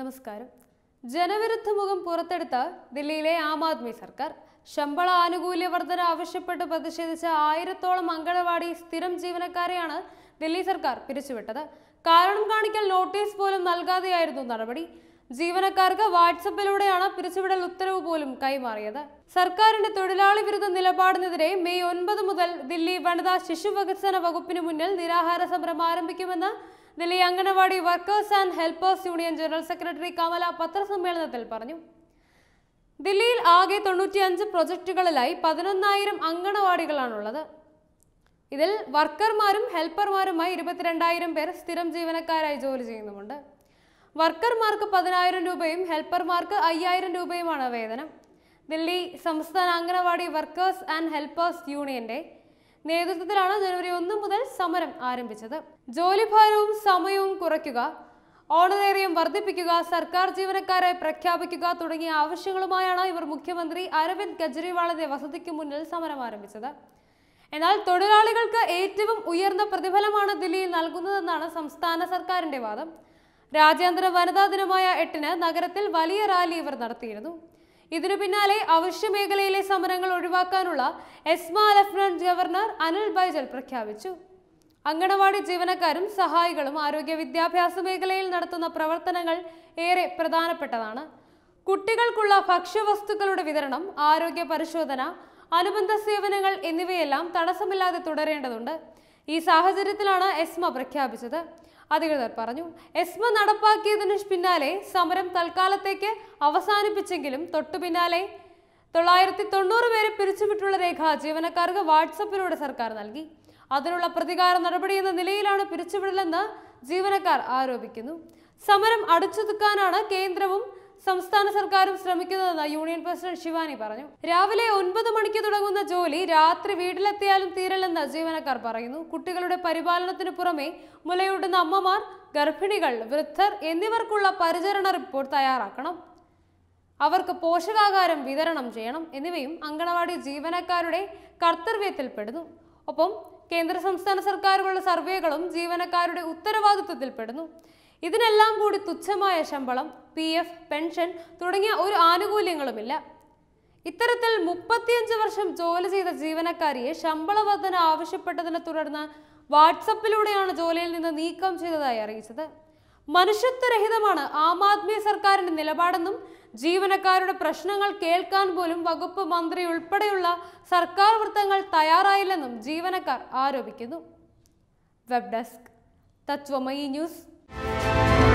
നമസ്കാരം ജനവിരുദ്ധ മുഖം പുറത്തെടുത്ത ദില്ലിയിലെ ആം ആദ്മി സർക്കാർ ശമ്പള ആനുകൂല്യ വർധന ആവശ്യപ്പെട്ട് പ്രതിഷേധിച്ച ആയിരത്തോളം അങ്കണവാടി സ്ഥിരം ജീവനക്കാരെയാണ് ദില്ലി സർക്കാർ പിരിച്ചുവിട്ടത് കാരണം കാണിക്കൽ നോട്ടീസ് പോലും നൽകാതെയായിരുന്നു നടപടി ജീവനക്കാർക്ക് വാട്സപ്പിലൂടെയാണ് പിരിച്ചുവിടൽ ഉത്തരവ് പോലും കൈമാറിയത് സർക്കാരിന്റെ തൊഴിലാളി വിരുദ്ധ നിലപാടിനെതിരെ മെയ് ഒൻപത് മുതൽ ദില്ലി വനിതാ ശിശു വികസന വകുപ്പിന് മുന്നിൽ നിരാഹാര സമരം ആരംഭിക്കുമെന്ന് Delhi anganwadi workers and helpers union general secretary Kamala പത്രസമ്മേളനത്തിൽ പറഞ്ഞു ദില്ലിയിൽ ആകെ തൊണ്ണൂറ്റിയഞ്ച് പ്രൊജക്ടുകളിലായി പതിനൊന്നായിരം അംഗണവാടികളാണുള്ളത് ഇതിൽ വർക്കർമാരും ഹെൽപ്പർമാരുമായി ഇരുപത്തിരണ്ടായിരം പേർ സ്ഥിരം ജീവനക്കാരായി ജോലി ചെയ്യുന്നുമുണ്ട് വർക്കർമാർക്ക് പതിനായിരം രൂപയും ഹെൽപ്പർമാർക്ക് അയ്യായിരം രൂപയുമാണ് വേതനം ദില്ലി സംസ്ഥാന അംഗനവാടി വർക്കേഴ്സ് ആൻഡ് ഹെൽപ്പേഴ്സ് യൂണിയന്റെ നേതൃത്വത്തിലാണ് ജനുവരി ഒന്ന് മുതൽ സമരം ആരംഭിച്ചത് ജോലിഭാരവും സമയവും കുറയ്ക്കുക ഓണറേറിയം വർദ്ധിപ്പിക്കുക സർക്കാർ ജീവനക്കാരെ പ്രഖ്യാപിക്കുക തുടങ്ങിയ ആവശ്യങ്ങളുമായാണ് ഇവർ മുഖ്യമന്ത്രി അരവിന്ദ് കെജ്രിവാളിന്റെ വസതിക്ക് മുന്നിൽ സമരം ആരംഭിച്ചത് എന്നാൽ തൊഴിലാളികൾക്ക് ഏറ്റവും ഉയർന്ന പ്രതിഫലമാണ് ദില്ലിയിൽ നൽകുന്നതെന്നാണ് സംസ്ഥാന സർക്കാരിന്റെ വാദം രാജ്യാന്തര വനിതാ ദിനമായ എട്ടിന് നഗരത്തിൽ വലിയ റാലി ഇവർ നടത്തിയിരുന്നു ഇതിനു പിന്നാലെ അവശ്യ മേഖലയിലെ സമരങ്ങൾ ഒഴിവാക്കാനുള്ള ESMA lieutenant governor Anil Baijal പ്രഖ്യാപിച്ചു അങ്കണവാടി ജീവനക്കാരും സഹായികളും ആരോഗ്യ വിദ്യാഭ്യാസ മേഖലയിൽ നടത്തുന്ന പ്രവർത്തനങ്ങൾ ഏറെ പ്രധാനപ്പെട്ടതാണ് കുട്ടികൾക്കുള്ള ഭക്ഷ്യവസ്തുക്കളുടെ വിതരണം ആരോഗ്യ പരിശോധന അനുബന്ധ സേവനങ്ങൾ എന്നിവയെല്ലാം തടസ്സമില്ലാതെ തുടരേണ്ടതുണ്ട് ഈ സാഹചര്യത്തിലാണ് എസ്മ പ്രഖ്യാപിച്ചത് അധികൃതർ പറഞ്ഞു എസ്മ നടപ്പാക്കിയതിനു പിന്നാലെ സമരം തൽക്കാലത്തേക്ക് അവസാനിപ്പിച്ചെങ്കിലും തൊട്ടു പിന്നാലെ തൊള്ളായിരത്തി തൊണ്ണൂറ് പേരെ പിരിച്ചുവിട്ടുള്ള രേഖ ജീവനക്കാർക്ക് വാട്സപ്പിലൂടെ സർക്കാർ നൽകി അതിനുള്ള പ്രതികാര നടപടി എന്ന നിലയിലാണ് പിരിച്ചുവിടലെന്ന് ജീവനക്കാർ ആരോപിക്കുന്നു സമരം അടച്ചുതുക്കാനാണ് കേന്ദ്രവും സംസ്ഥാന സർക്കാരും ശ്രമിക്കുന്നതെന്ന് യൂണിയൻ പ്രസിഡന്റ് ശിവാനി പറഞ്ഞു രാവിലെ ഒൻപത് മണിക്ക് തുടങ്ങുന്ന ജോലി രാത്രി വീട്ടിലെത്തിയാലും തീരല്ലെന്ന് ജീവനക്കാർ പറയുന്നു കുട്ടികളുടെ പരിപാലനത്തിനു പുറമെ മുലയൂട്ടുന്ന അമ്മമാർ ഗർഭിണികൾ വൃദ്ധർ എന്നിവർക്കുള്ള പരിചരണ റിപ്പോർട്ട് തയ്യാറാക്കണം അവർക്ക് പോഷകാഹാരം വിതരണം ചെയ്യണം എന്നിവയും അങ്കണവാടി ജീവനക്കാരുടെ കർത്തവ്യത്തിൽപ്പെടുന്നു ഒപ്പം കേന്ദ്ര സംസ്ഥാന സർക്കാരുകളുടെ സർവേകളും ജീവനക്കാരുടെ ഉത്തരവാദിത്വത്തിൽപ്പെടുന്നു ഇതിനെല്ലാം കൂടി തുച്ഛമായ ശമ്പളം പി എഫ് പെൻഷൻ തുടങ്ങിയ ഒരു ആനുകൂല്യങ്ങളുമില്ല ഇത്തരത്തിൽ മുപ്പത്തിയഞ്ച് വർഷം ജോലി ചെയ്ത ജീവനക്കാരിയെ ശമ്പള വർധന ആവശ്യപ്പെട്ടതിനെ തുടർന്ന് വാട്സപ്പിലൂടെയാണ് ജോലിയിൽ നിന്ന് നീക്കം ചെയ്തതായി അറിയിച്ചത് മനുഷ്യത്വരഹിതമാണ് ആം ആദ്മി സർക്കാരിന്റെ നിലപാടെന്നും ജീവനക്കാരുടെ പ്രശ്നങ്ങൾ കേൾക്കാൻ പോലും വകുപ്പ് മന്ത്രി ഉൾപ്പെടെയുള്ള സർക്കാർ വൃത്തങ്ങൾ തയ്യാറായില്ലെന്നും ജീവനക്കാർ ആരോപിക്കുന്നു web desk Tatwamayi news Thank you.